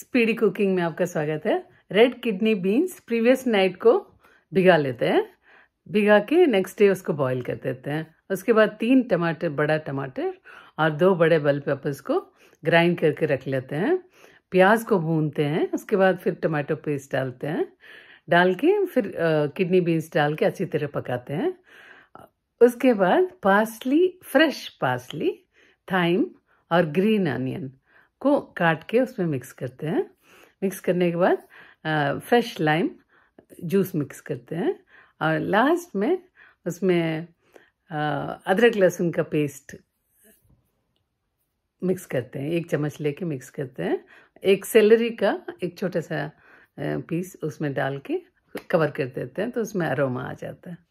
speedy cooking में आपका स्वागत है red kidney beans previous night को भिगा लेते हैं भिगा के नेक्स्ट डे उसको बॉईल कर देते हैं उसके बाद तीन टमाटर बड़ा टमाटर और दो बड़े बल पेपर्स को ग्राइंड करके रख लेते हैं प्याज को भूनते हैं उसके बाद फिर टमाटो पेस्ट डालते हैं डाल के फिर किडनी बीन्स डाल के अच्छी तरह पकाते हैं उसके बाद पासली फ्रेश पासली थाइम और ग्रीन अनियन को काट के उसमें मिक्स करते हैं मिक्स करने के बाद फ्रेश लाइम जूस मिक्स करते हैं और लास्ट में उसमें अदरक लहसुन का पेस्ट मिक्स करते हैं एक चम्मच लेके मिक्स करते हैं एक सेलरी का एक छोटा सा पीस उसमें डाल के कवर कर देते हैं तो उसमें अरोमा आ जाता है